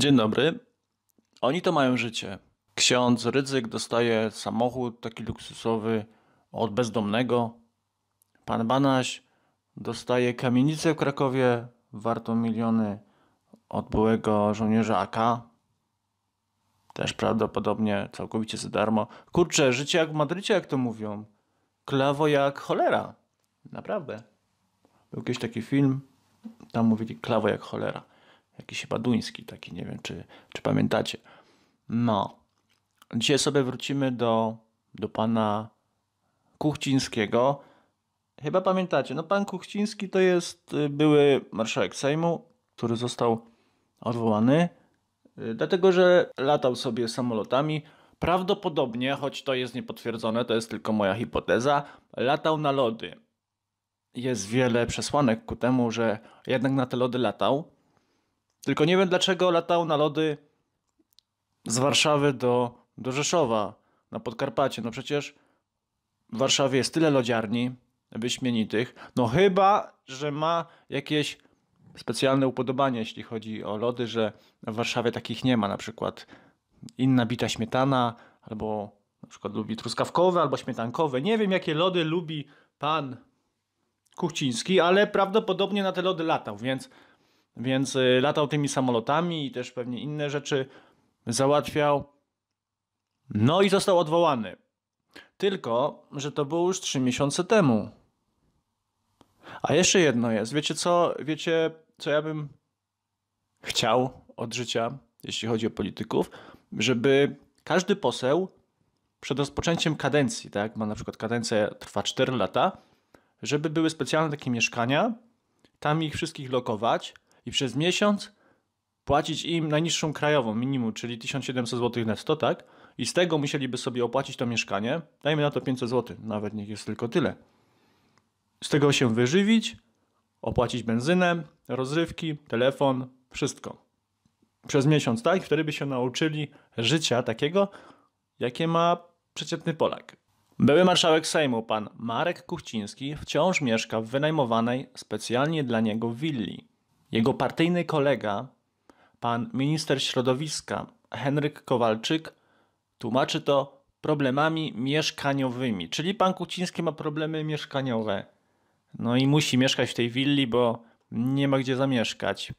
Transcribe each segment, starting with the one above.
Dzień dobry. Oni to mają życie. Ksiądz Rydzyk dostaje samochód taki luksusowy od bezdomnego. Pan Banaś dostaje kamienicę w Krakowie wartą miliony od byłego żołnierza AK. Też prawdopodobnie całkowicie za darmo. Kurczę, życie jak w Madrycie, jak to mówią. Klawo jak cholera. Naprawdę. Był jakiś taki film, tam mówili klawo jak cholera jakiś chyba duński taki, nie wiem czy, czy pamiętacie. No, dzisiaj sobie wrócimy do, do pana Kuchcińskiego. Chyba pamiętacie, no pan Kuchciński to jest y, były marszałek Sejmu, który został odwołany, y, dlatego że latał sobie samolotami. Prawdopodobnie, choć to jest niepotwierdzone, to jest tylko moja hipoteza, latał na lody. Jest wiele przesłanek ku temu, że jednak na te lody latał. Tylko nie wiem dlaczego latał na lody z Warszawy do, do Rzeszowa, na Podkarpacie. No przecież w Warszawie jest tyle lodziarni wyśmienitych. No chyba, że ma jakieś specjalne upodobanie, jeśli chodzi o lody, że w Warszawie takich nie ma. Na przykład inna bita śmietana, albo na przykład lubi truskawkowe, albo śmietankowe. Nie wiem, jakie lody lubi pan Kuchciński, ale prawdopodobnie na te lody latał, więc więc y, latał tymi samolotami i też pewnie inne rzeczy załatwiał. No i został odwołany. Tylko, że to było już trzy miesiące temu. A jeszcze jedno jest. Wiecie co, wiecie, co ja bym chciał od życia, jeśli chodzi o polityków, żeby każdy poseł przed rozpoczęciem kadencji, tak, ma na przykład kadencja trwa 4 lata, żeby były specjalne takie mieszkania, tam ich wszystkich lokować, i przez miesiąc płacić im najniższą krajową, minimum, czyli 1700 zł netto, tak? I z tego musieliby sobie opłacić to mieszkanie, dajmy na to 500 zł, nawet niech jest tylko tyle. Z tego się wyżywić, opłacić benzynę, rozrywki, telefon, wszystko. Przez miesiąc, tak? Wtedy by się nauczyli życia takiego, jakie ma przeciętny Polak. Były marszałek Sejmu, pan Marek Kuchciński, wciąż mieszka w wynajmowanej specjalnie dla niego willi. Jego partyjny kolega, pan minister środowiska Henryk Kowalczyk, tłumaczy to problemami mieszkaniowymi. Czyli pan Kuciński ma problemy mieszkaniowe. No i musi mieszkać w tej willi, bo nie ma gdzie zamieszkać.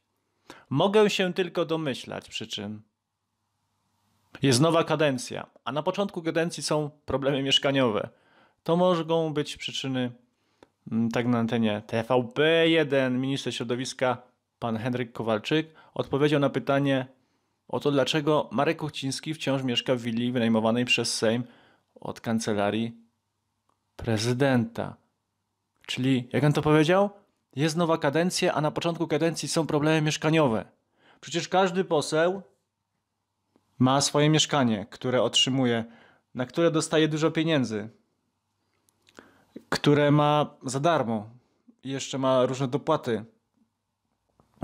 Mogę się tylko domyślać przyczyn. Jest nowa kadencja, a na początku kadencji są problemy mieszkaniowe. To mogą być przyczyny, mm, tak na antenie TVP1, minister środowiska pan Henryk Kowalczyk, odpowiedział na pytanie o to, dlaczego Marek Kuchciński wciąż mieszka w willi wynajmowanej przez Sejm od kancelarii prezydenta. Czyli, jak on to powiedział? Jest nowa kadencja, a na początku kadencji są problemy mieszkaniowe. Przecież każdy poseł ma swoje mieszkanie, które otrzymuje, na które dostaje dużo pieniędzy, które ma za darmo. I jeszcze ma różne dopłaty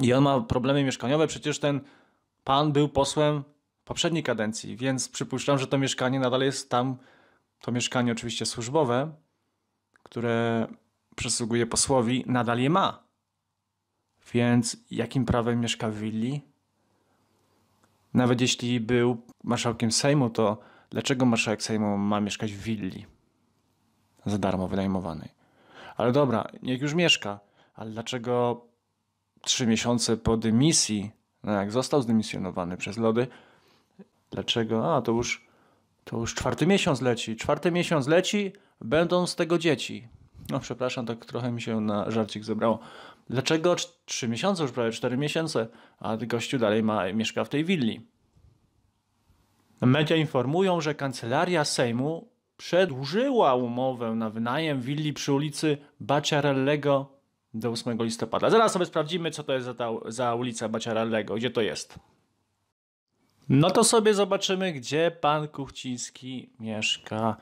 i on ma problemy mieszkaniowe. Przecież ten pan był posłem poprzedniej kadencji, więc przypuszczam, że to mieszkanie nadal jest tam, to mieszkanie oczywiście służbowe, które przysługuje posłowi, nadal je ma. Więc jakim prawem mieszka w willi? Nawet jeśli był marszałkiem Sejmu, to dlaczego marszałek Sejmu ma mieszkać w willi? Za darmo wynajmowanej. Ale dobra, niech już mieszka. Ale dlaczego trzy miesiące po dymisji, no jak został zdymisjonowany przez Lody, dlaczego? A, to już, to już czwarty miesiąc leci. Czwarty miesiąc leci, będą z tego dzieci. No przepraszam, tak trochę mi się na żarcik zebrało. Dlaczego trzy miesiące, już prawie cztery miesiące, a gościu dalej ma, mieszka w tej willi? Media informują, że kancelaria Sejmu przedłużyła umowę na wynajem willi przy ulicy Baciarellego do 8 listopada. Zaraz sobie sprawdzimy, co to jest za, ta, za ulica Baciarallego, gdzie to jest. No to sobie zobaczymy, gdzie pan Kuchciński mieszka.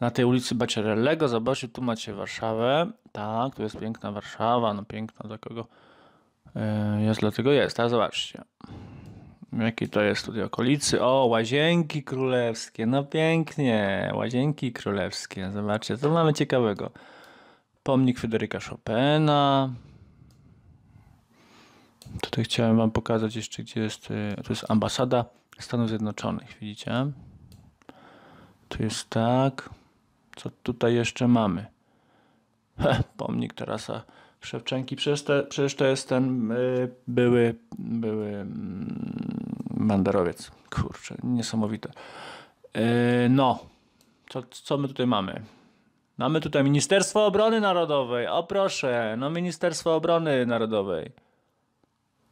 Na tej ulicy Baciarellego, zobaczcie, tu macie Warszawę. Tak, tu jest piękna Warszawa, no piękna dla kogo e, jest, dlatego jest. A zobaczcie, jakie to jest tutaj okolicy. O, Łazienki Królewskie, no pięknie, Łazienki Królewskie. Zobaczcie, co mamy ciekawego. Pomnik Fryderyka Chopina. Tutaj chciałem Wam pokazać jeszcze, gdzie jest. Y, to jest ambasada Stanów Zjednoczonych, widzicie? Tu jest tak. Co tutaj jeszcze mamy? He, pomnik Tarasa Szewczenki. Przecież, te, przecież to jest ten y, były, były mm, banderowiec. Kurczę, niesamowite. Y, no, co, co my tutaj mamy? Mamy tutaj Ministerstwo Obrony Narodowej. O proszę, no Ministerstwo Obrony Narodowej.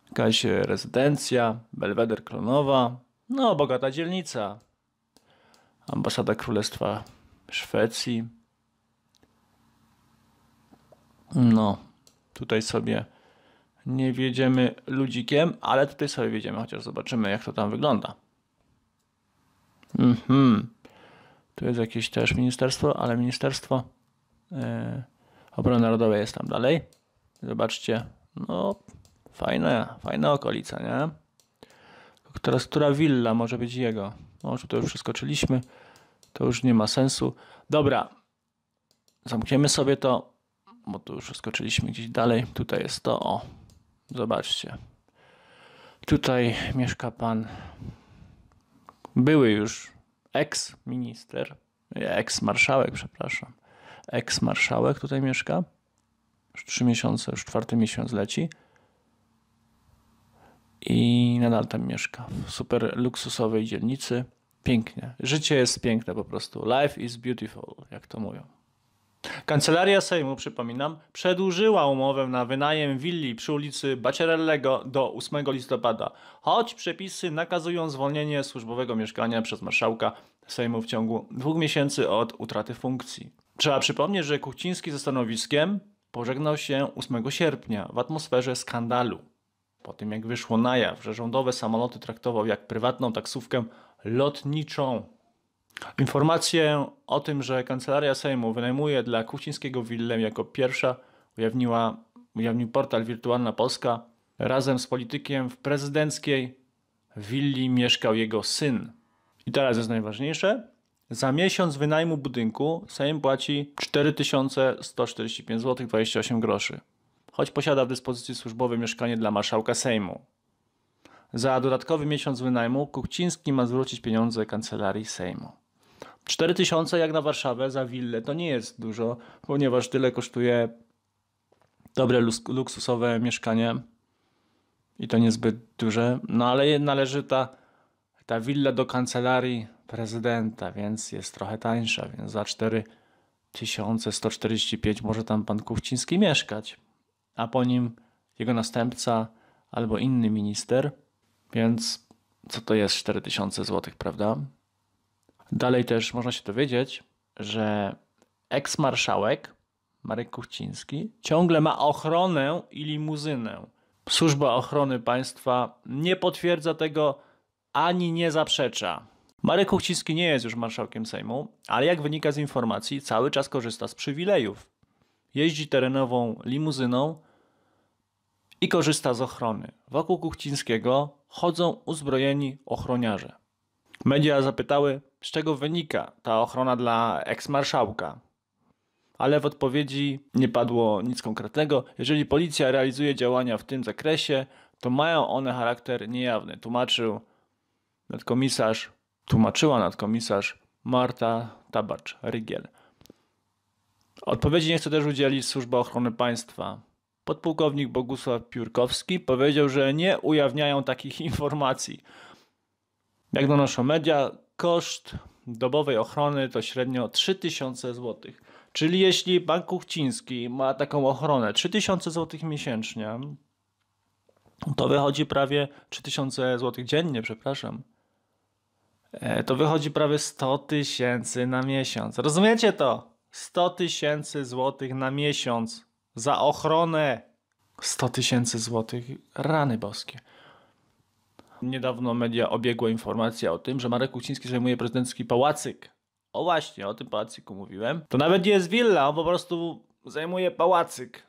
Jakaś rezydencja, Belweder Klonowa. No, bogata dzielnica. Ambasada Królestwa Szwecji. No, tutaj sobie nie wiedziemy ludzikiem, ale tutaj sobie wiedziemy, chociaż zobaczymy, jak to tam wygląda. Mhm. Tu jest jakieś też ministerstwo, ale Ministerstwo e, Obrony Narodowej jest tam dalej. Zobaczcie, no fajna, fajna okolica, nie? Teraz która willa może być jego? No, to już przeskoczyliśmy. To już nie ma sensu. Dobra, zamkniemy sobie to, bo tu już przeskoczyliśmy gdzieś dalej. Tutaj jest to, o, zobaczcie. Tutaj mieszka pan były już eks-minister, eks-marszałek, przepraszam, eks-marszałek tutaj mieszka, już trzy miesiące, już czwarty miesiąc leci i nadal tam mieszka, w super luksusowej dzielnicy, pięknie, życie jest piękne po prostu, life is beautiful, jak to mówią. Kancelaria Sejmu, przypominam, przedłużyła umowę na wynajem willi przy ulicy Baciarellego do 8 listopada, choć przepisy nakazują zwolnienie służbowego mieszkania przez marszałka Sejmu w ciągu dwóch miesięcy od utraty funkcji. Trzeba przypomnieć, że Kuchciński ze stanowiskiem pożegnał się 8 sierpnia w atmosferze skandalu. Po tym jak wyszło na jaw, że rządowe samoloty traktował jak prywatną taksówkę lotniczą. Informację o tym, że Kancelaria Sejmu wynajmuje dla Kuchcińskiego willę jako pierwsza ujawniła, ujawnił portal Wirtualna Polska. Razem z politykiem w prezydenckiej willi mieszkał jego syn. I teraz jest najważniejsze. Za miesiąc wynajmu budynku Sejm płaci 4145 zł 28 groszy, choć posiada w dyspozycji służbowe mieszkanie dla marszałka Sejmu. Za dodatkowy miesiąc wynajmu Kuchciński ma zwrócić pieniądze kancelarii Sejmu. 4000 jak na Warszawę za willę to nie jest dużo, ponieważ tyle kosztuje dobre luksusowe mieszkanie i to niezbyt duże. No ale należy ta, ta willa do kancelarii prezydenta, więc jest trochę tańsza, więc za 4145 może tam pan Kuchciński mieszkać, a po nim jego następca albo inny minister, więc co to jest 4000 zł, prawda? Dalej też można się dowiedzieć, że eksmarszałek Marek Kuchciński ciągle ma ochronę i limuzynę. Służba Ochrony Państwa nie potwierdza tego ani nie zaprzecza. Marek Kuchciński nie jest już marszałkiem Sejmu, ale jak wynika z informacji, cały czas korzysta z przywilejów. Jeździ terenową limuzyną i korzysta z ochrony. Wokół Kuchcińskiego chodzą uzbrojeni ochroniarze. Media zapytały, z czego wynika ta ochrona dla eksmarszałka. Ale w odpowiedzi nie padło nic konkretnego. Jeżeli policja realizuje działania w tym zakresie, to mają one charakter niejawny, tłumaczył nadkomisarz, tłumaczyła nadkomisarz Marta Tabacz-Rygiel. Odpowiedzi nie chce też udzielić Służba Ochrony Państwa. Podpułkownik Bogusław Piórkowski powiedział, że nie ujawniają takich informacji. Jak donoszą media, koszt dobowej ochrony to średnio 3000 zł. Czyli jeśli Bank Kuchciński ma taką ochronę 3000 zł miesięcznie, to wychodzi prawie 3000 zł dziennie, przepraszam. E, to wychodzi prawie 100 tysięcy na miesiąc. Rozumiecie to? 100 tysięcy złotych na miesiąc za ochronę. 100 tysięcy złotych, rany boskie niedawno media obiegła informacja o tym, że Marek Kuciński zajmuje prezydencki pałacyk. O właśnie, o tym pałacyku mówiłem. To nawet nie jest willa, on po prostu zajmuje pałacyk.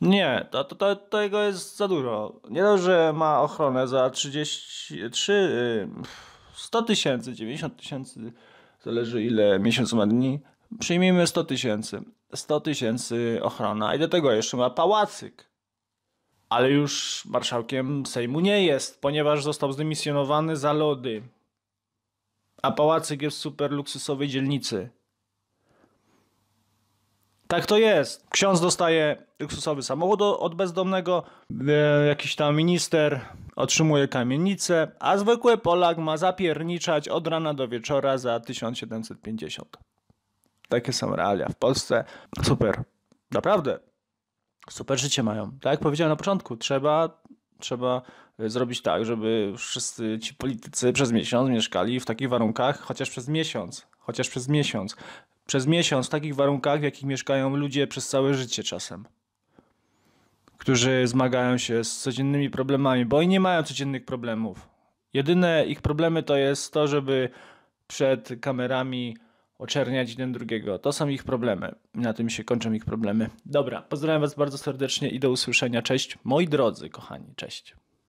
Nie, to, to, to, to jego jest za dużo. Nie dość, że ma ochronę za 33, 100 y, tysięcy, 90 tysięcy, zależy ile miesiąc ma dni. Przyjmijmy 100 tysięcy. 100 tysięcy ochrona i do tego jeszcze ma pałacyk ale już marszałkiem Sejmu nie jest, ponieważ został zdymisjonowany za lody. A pałacyk jest w superluksusowej dzielnicy. Tak to jest. Ksiądz dostaje luksusowy samochód od bezdomnego, e, jakiś tam minister otrzymuje kamienicę, a zwykły Polak ma zapierniczać od rana do wieczora za 1750. Takie są realia w Polsce. Super. Naprawdę super życie mają. Tak jak powiedziałem na początku, trzeba, trzeba e, zrobić tak, żeby wszyscy ci politycy przez miesiąc mieszkali w takich warunkach, chociaż przez miesiąc, chociaż przez miesiąc. Przez miesiąc w takich warunkach, w jakich mieszkają ludzie przez całe życie czasem. Którzy zmagają się z codziennymi problemami, bo i nie mają codziennych problemów. Jedyne ich problemy to jest to, żeby przed kamerami oczerniać jeden drugiego. To są ich problemy. Na tym się kończą ich problemy. Dobra, pozdrawiam Was bardzo serdecznie i do usłyszenia. Cześć, moi drodzy, kochani. Cześć.